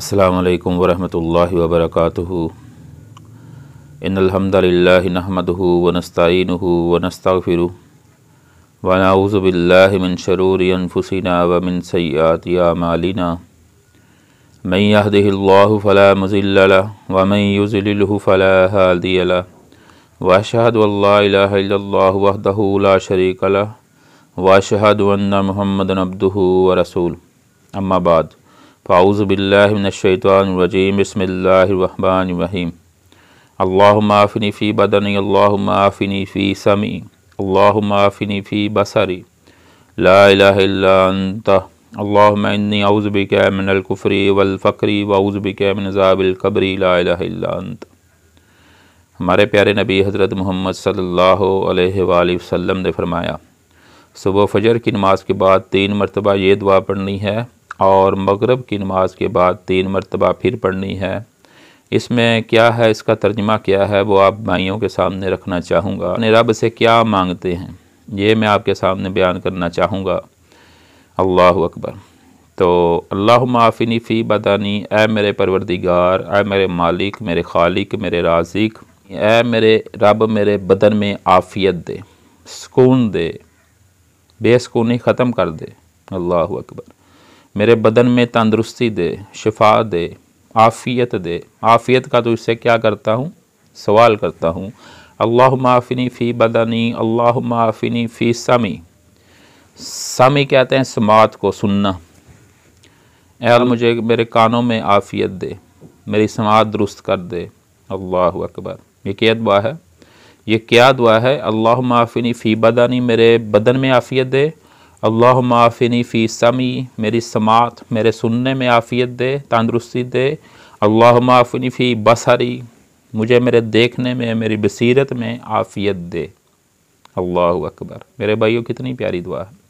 السلام عليكم ورحمة الله وبركاته ان الحمد لله نحمده ونستعينه ونستغفره ونعوذ بالله من شرور انفسنا ومن سيئات اعمالنا من يهده الله فلا مضل له ومن يضلله فلا هادي له واشهد ان لا اله الا الله وحده لا شريك له واشهد ان محمدا عبده ورسوله اما بعد فاؤز باللہ من الشیطان الرجیم بسم اللہ الرحمن الرحیم اللہم آفنی فی بدنی اللہم آفنی فی سمی اللہم آفنی فی بسری لا الہ الا انت اللہم انی اعوذ بکا من الكفری والفقری واؤز بکا من عذاب القبری لا الہ الا انت ہمارے پیارے نبی حضرت محمد صلی اللہ علیہ وآلہ وسلم نے فرمایا صبح فجر کی نماز کے بعد تین مرتبہ یہ دعا پڑھنی ہے اور مغرب کی نماز کے بعد تین مرتبہ پھر پڑھنی ہے اس میں کیا ہے اس کا ترجمہ کیا ہے وہ آپ بھائیوں کے سامنے رکھنا چاہوں گا اپنے رب سے کیا مانگتے ہیں یہ میں آپ کے سامنے بیان کرنا چاہوں گا اللہ اکبر تو اللہ معافنی فی بدانی اے میرے پروردگار اے میرے مالک میرے خالق میرے رازق اے میرے رب میرے بدن میں آفیت دے سکون دے بے سکونی ختم کر دے اللہ اکبر میرے بدن میں تندرستی دے شفا دے عافیت دے عافیت کا تو اس سے کیا کرتا ہوں سوال کرتا ہوں اللہ معافی فی بدنی اللہ معافی فی سمی سمی کہتے ہیں سماعت کو سننا اے اللہ مجھے میرے کانوں میں عافیت دے میری سماعت درست کر دے اللہ اکبر یہ کیا دعا ہے یہ کیا دعا ہے اللہ معافنی فی بدنی میرے بدن میں عافیت دے اللہم معافنی فی سمی میری سماعت میرے سننے میں عافیت دے تندرستی دے اللہ معافنی فی بصری مجھے میرے دیکھنے میں میری بصیرت میں عافیت دے اللہ اکبر میرے بھائیوں کتنی پیاری دعا ہے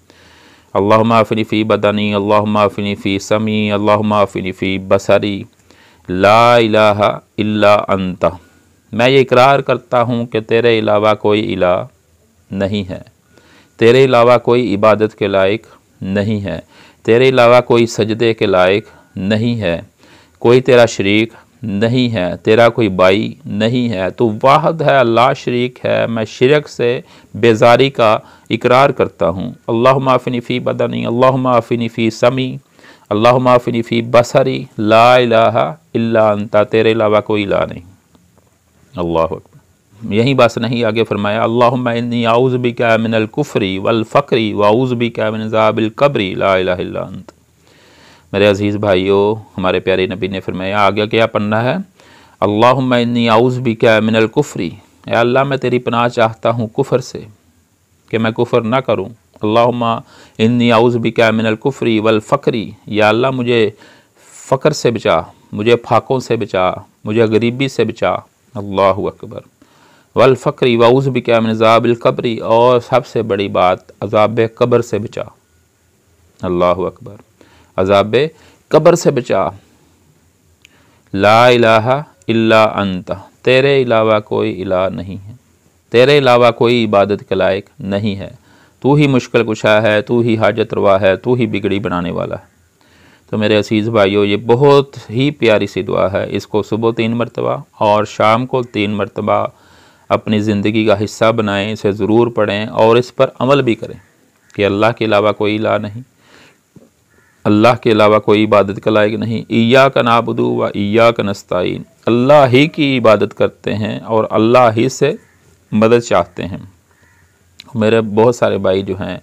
اللہ آفینی فی بدنی اللہم معافنی فی سمی اللہ آفینی فی بصری لا الہ الا انت میں یہ اقرار کرتا ہوں کہ تیرے علاوہ کوئی الہ نہیں ہے تیرے علاوہ کوئی عبادت کے لائق نہیں ہے تیرے علاوہ کوئی سجدے کے لائق نہیں ہے کوئی تیرا شریک نہیں ہے تیرا کوئی بائی نہیں ہے تو واحد ہے اللہ شریک ہے میں شرک سے بیزاری کا اقرار کرتا ہوں اللہ آفنی فی بدنی اللہ آفنی فی سمی اللہ آفنی فی بصری لا الہ الا انتا تیرے علاوہ کوئی لا نہیں اللہ اکبر یہی بس نہیں آگے فرمایا اللہم انی اعوذ بکا من الكفری والفقری و بکا من عذاب القبری من ذاب القبری انت میرے عزیز بھائیو ہمارے پیارے نبی نے فرمایا آگیا کیا پڑھنا ہے اللہم انی اعوذ بکا من الکفری اے اللہ میں تیری پناہ چاہتا ہوں کفر سے کہ میں کفر نہ کروں اللہم انی اعوذ بکا من الکفری والفقری یا اللہ مجھے فقر سے بچا مجھے پھاقوں سے بچا مجھے غریبی سے بچا اللہ اکبر والفقری وعوذ بھی کیا عذاب القبری اور سب سے بڑی بات عذاب قبر سے بچا اللہ اکبر عذاب قبر سے بچا لا الہ الا انت تیرے علاوہ کوئی الہ نہیں ہے تیرے علاوہ کوئی عبادت کے لائق نہیں ہے تو ہی مشکل کشا ہے تو ہی حاجت روا ہے تو ہی بگڑی بنانے والا ہے تو میرے عسیز بھائیو یہ بہت ہی پیاری سی دعا ہے اس کو صبح تین مرتبہ اور شام کو تین مرتبہ اپنی زندگی کا حصہ بنائیں اسے ضرور پڑھیں اور اس پر عمل بھی کریں کہ اللہ کے علاوہ کوئی لا نہیں اللہ کے علاوہ کوئی عبادت کا لائق نہیں ایا کا نابدو و ایا کا نستعین اللہ ہی کی عبادت کرتے ہیں اور اللہ ہی سے مدد چاہتے ہیں میرے بہت سارے بھائی جو ہیں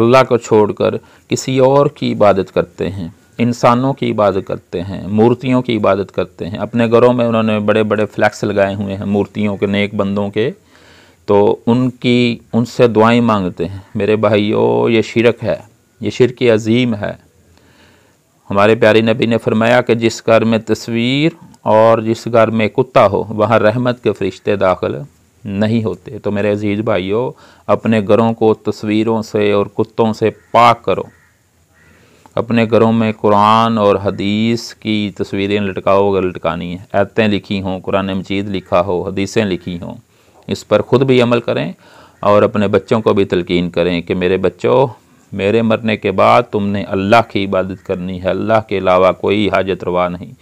اللہ کو چھوڑ کر کسی اور کی عبادت کرتے ہیں انسانوں کی عبادت کرتے ہیں مورتیوں کی عبادت کرتے ہیں اپنے گھروں میں انہوں نے بڑے بڑے فلیکس لگائے ہوئے ہیں مورتیوں کے نیک بندوں کے تو ان کی ان سے دعائیں مانگتے ہیں میرے بھائیو یہ شرک ہے یہ شرک عظیم ہے ہمارے پیاری نبی نے فرمایا کہ جس گھر میں تصویر اور جس گھر میں کتا ہو وہاں رحمت کے فرشتے داخل نہیں ہوتے تو میرے عزیز بھائیو اپنے گھروں کو تصویروں سے اور کتوں سے پاک کرو اپنے گھروں میں قرآن اور حدیث کی تصویریں لٹکاؤ اگر لٹکانی ہیں ایتیں لکھی ہوں قرآن مجید لکھا ہو حدیثیں لکھی ہوں اس پر خود بھی عمل کریں اور اپنے بچوں کو بھی تلقین کریں کہ میرے بچوں میرے مرنے کے بعد تم نے اللہ کی عبادت کرنی ہے اللہ کے علاوہ کوئی حاجت روا نہیں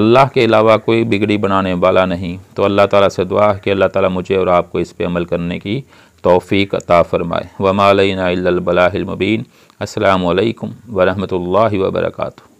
اللہ کے علاوہ کوئی بگڑی بنانے والا نہیں تو اللہ تعالیٰ سے دعا ہے کہ اللہ تعالیٰ مجھے اور آپ کو اس پہ عمل کرنے کی توفیق عطا فرمائے الا البلاہ المبین السلام علیکم ورحمۃ اللہ وبرکاتہ